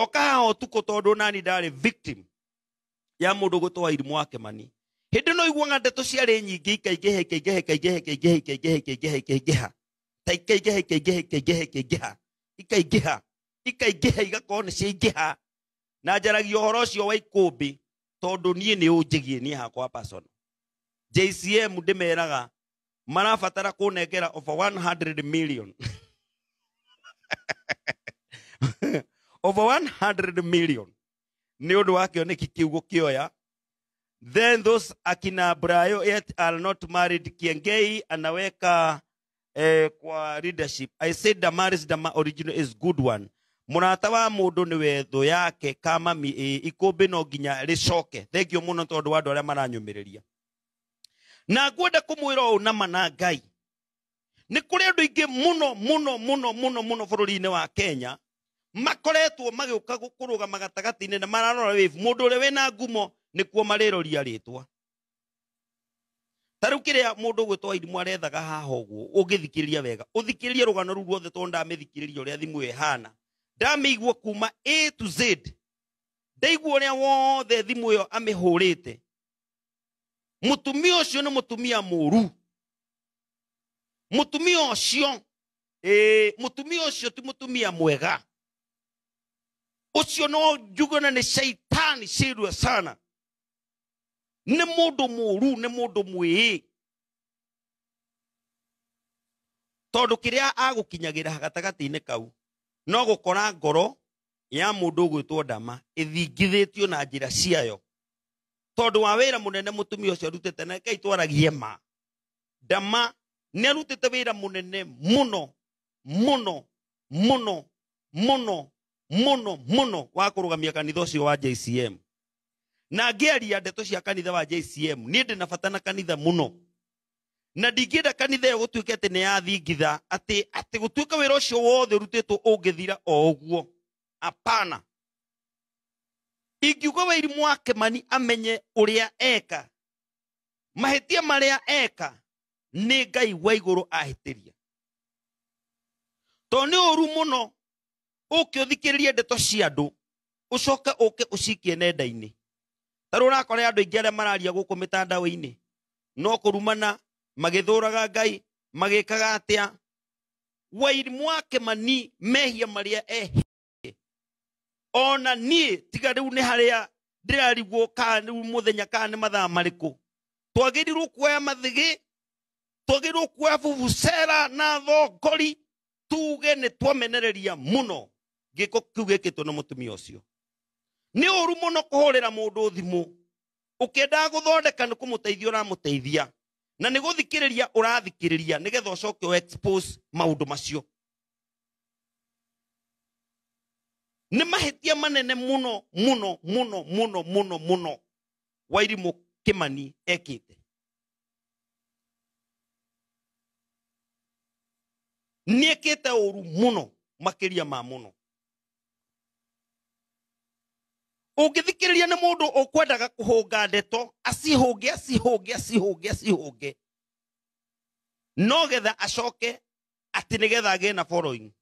okaga ũtukũ tondũ nani ndarĩ victim ya mũndũ gũtwa irimũ wake mani hĩndĩ no iguaga ndeto ciarĩ nyingĩ ikaingĩha ikaingĩha ikaingĩha ikaingĩha ikaingĩha ikaingĩha ikaingĩha ta ikaingĩha ikaingĩha ikaingĩha ikaingĩha ikaingĩha ikaingĩha igakorwo nĩ ciaingĩha na njaragia ũhoro ũcio wa ikũmbĩ tondũ niĩ nĩ ũnjĩgie niĩ hakwa person JCM ndĩmeraga marabatara kũnengera over 100 million over 100 million ni å ndå wa kikiugo kä u then those akina brayo yet are not married kiengei anaweka eh, kwa leadership i said the marriage the original is good one murata wa mundu ni wethu yake kama mi e, ikumbi no nginya ricoke thengio muno tondu wa andu aria maranyumiriria na ngwenda kumwira ũũ nama na ngai nĩ kũrĩ andũ aingĩ muno muno muno mũno mũno bũrũri-inĩ wa kenya makoretwo magiuka kurugama gatagati-inä na mararora wave mundu ri å na ngumo nä kuo marä roria rä twa tarä u kä rä a arethaga haha guo å wega å rugano ruru othe to gano rä u ruothe tondå hana ndamä igua kuma a to z ndaigua å rä a wothe thimu ä yo amä hå rä te mutumia ucio ni mutumia muru mutumio ucio e, mutumio ucio ti mutumia mwega ucio no njugana nä shaitani cirua sana nä må ndå må ru nä må ndå mwä tondå kä rä a agå kinyagä ra gatagatä-inä kau no gå kora ngoro ya må ndå å gwä two ndama ä thingithä tio na njä ra ciayo tondå wa wä ra må nene må tumia å cio arutä te nakei twaragie ma ndama nä arutä te wä ra må nene må no må no må no må no muno muno wa kurugamia kanitha cio wa JCM na aria ndeto cia kanitha wa JCM ni ndi na bata na kanitha muno na enda kanitha tuä ke atĩ nä yathingitha ka wä ra å cio wothe ũrutĩtwo thira o ũguo apana ingiuga wairimũ wa kĩmani amenye ũrĩa eka marä a eka nä ngai wa igũrũ ahĩtĩria to ru må no uke uthikiririe ndeto cia andu ucoke uke ucikie nenda ini tarä u rakore andå aingä arä a mararia gå kå mä tandao no kå rumana magĩthũraga ngai magĩkaga atĩa wairimũ wa mani mehia marĩa eh ona niĩ tiga rĩu nĩ harĩa ndĩrarigwo kaa rĩu mũthenya kaa nĩ mathaa marĩkũ twagĩrirwo kuoya mathĩgĩ twagĩrirwo kuoya bubucera na thongori tuge nĩ twamenereria muno giko kiu gikitwo na mutumia ucio ni uru muno kuhurira mundu thimu ukiendaga guthondeka ni kumuteithia uramuteithia na ni guthikiriria urathikiriria nigetha ucoke expose maundu macio ni mahitia manene muno muno muno muno muno muno wairimu kimani ekite niekite uru muno makiria ma muno ungithikiriria ni mundu ukwendaga kũhũnga ndeto acihũnge acihũnge acihũnge acihũnge no getha acoke atĩ nĩgetha getha na following